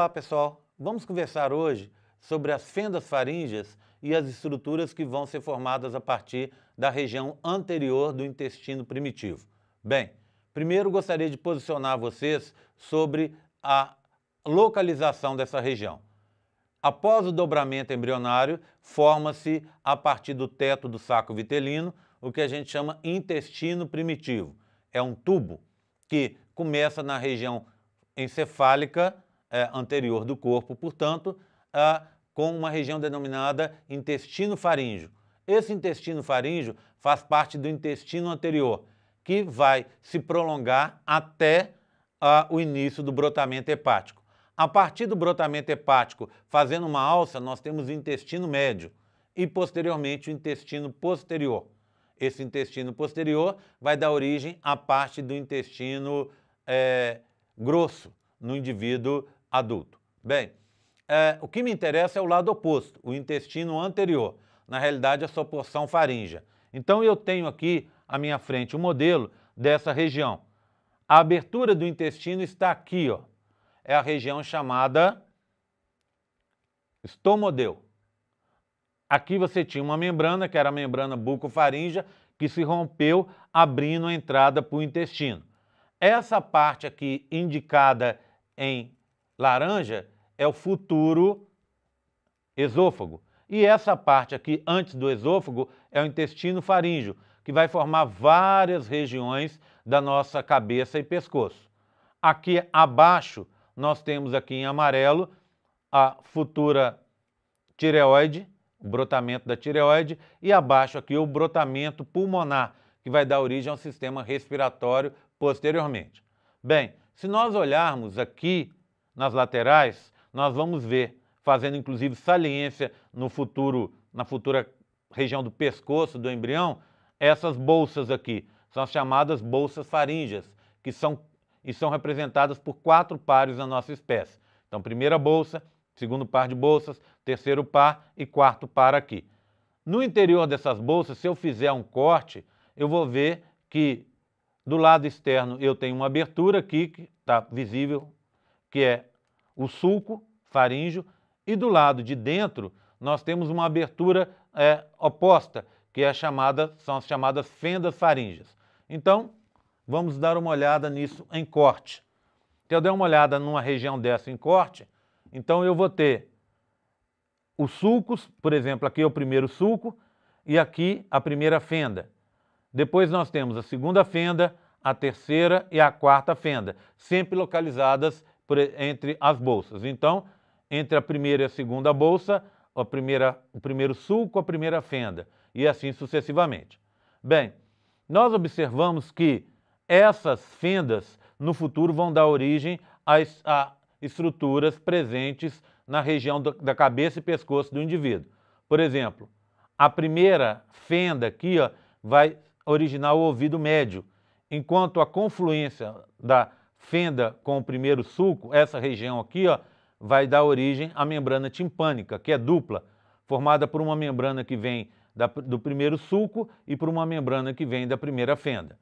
Olá, pessoal. Vamos conversar hoje sobre as fendas faríngeas e as estruturas que vão ser formadas a partir da região anterior do intestino primitivo. Bem, primeiro gostaria de posicionar vocês sobre a localização dessa região. Após o dobramento embrionário, forma-se a partir do teto do saco vitelino o que a gente chama intestino primitivo. É um tubo que começa na região encefálica é, anterior do corpo, portanto, com uma região denominada intestino faríngeo. Esse intestino faríngeo faz parte do intestino anterior, que vai se prolongar até o início do brotamento hepático. A partir do brotamento hepático, fazendo uma alça, nós temos o intestino médio e, posteriormente, o intestino posterior. Esse intestino posterior vai dar origem à parte do intestino é, grosso no indivíduo adulto. Bem, é, o que me interessa é o lado oposto, o intestino anterior, na realidade a sua porção faríngea. Então eu tenho aqui à minha frente o um modelo dessa região. A abertura do intestino está aqui, ó. É a região chamada estomodeu. Aqui você tinha uma membrana, que era a membrana bucofaríngea, que se rompeu abrindo a entrada para o intestino. Essa parte aqui indicada em laranja é o futuro esôfago. E essa parte aqui, antes do esôfago, é o intestino faríngeo, que vai formar várias regiões da nossa cabeça e pescoço. Aqui abaixo, nós temos aqui em amarelo a futura tireoide, o brotamento da tireoide, e abaixo aqui o brotamento pulmonar, que vai dar origem ao sistema respiratório posteriormente. Bem, se nós olharmos aqui nas laterais, nós vamos ver, fazendo inclusive saliência no futuro, na futura região do pescoço do embrião, essas bolsas aqui. São as chamadas bolsas faríngeas, que são e são representadas por quatro pares na nossa espécie. Então, primeira bolsa, segundo par de bolsas, terceiro par e quarto par aqui. No interior dessas bolsas, se eu fizer um corte, eu vou ver que do lado externo eu tenho uma abertura aqui, que está visível que é o sulco faríngeo, e do lado de dentro nós temos uma abertura é, oposta, que é chamada, são as chamadas fendas faríngeas. Então, vamos dar uma olhada nisso em corte. Se eu der uma olhada numa região dessa em corte, então eu vou ter os sulcos, por exemplo, aqui é o primeiro sulco e aqui a primeira fenda. Depois nós temos a segunda fenda, a terceira e a quarta fenda, sempre localizadas entre as bolsas. Então, entre a primeira e a segunda bolsa, a primeira, o primeiro sulco, a primeira fenda, e assim sucessivamente. Bem, nós observamos que essas fendas no futuro vão dar origem às, a estruturas presentes na região do, da cabeça e pescoço do indivíduo. Por exemplo, a primeira fenda aqui ó, vai originar o ouvido médio, enquanto a confluência da fenda com o primeiro sulco, essa região aqui, ó, vai dar origem à membrana timpânica, que é dupla, formada por uma membrana que vem da, do primeiro sulco e por uma membrana que vem da primeira fenda.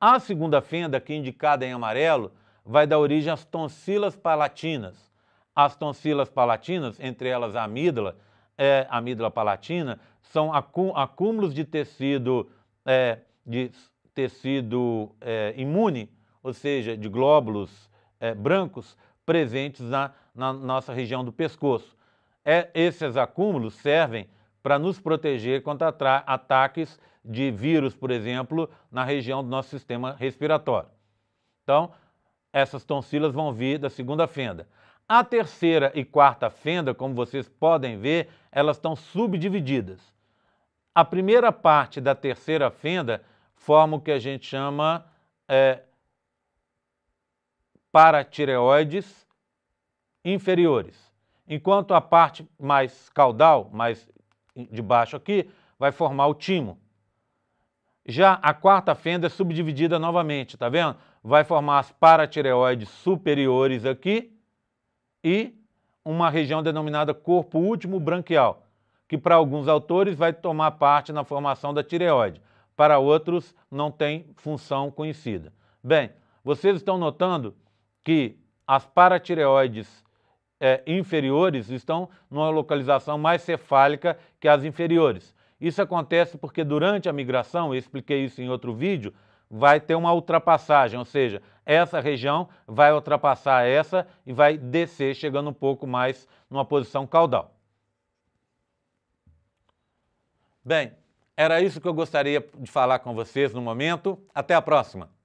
A segunda fenda, aqui indicada em amarelo, vai dar origem às tonsilas palatinas. As tonsilas palatinas, entre elas a amígdala, é, a amígdala palatina, são acúmulos de tecido, é, de tecido é, imune ou seja, de glóbulos é, brancos presentes na, na nossa região do pescoço. É, esses acúmulos servem para nos proteger contra ataques de vírus, por exemplo, na região do nosso sistema respiratório. Então, essas tonsilas vão vir da segunda fenda. A terceira e quarta fenda, como vocês podem ver, elas estão subdivididas. A primeira parte da terceira fenda forma o que a gente chama é, paratireoides inferiores, enquanto a parte mais caudal, mais de baixo aqui, vai formar o timo. Já a quarta fenda é subdividida novamente, tá vendo? Vai formar as paratireoides superiores aqui e uma região denominada corpo último branquial, que para alguns autores vai tomar parte na formação da tireoide, para outros não tem função conhecida. Bem, vocês estão notando que as paratireoides é, inferiores estão numa localização mais cefálica que as inferiores. Isso acontece porque durante a migração, eu expliquei isso em outro vídeo, vai ter uma ultrapassagem, ou seja, essa região vai ultrapassar essa e vai descer, chegando um pouco mais numa posição caudal. Bem, era isso que eu gostaria de falar com vocês no momento. Até a próxima!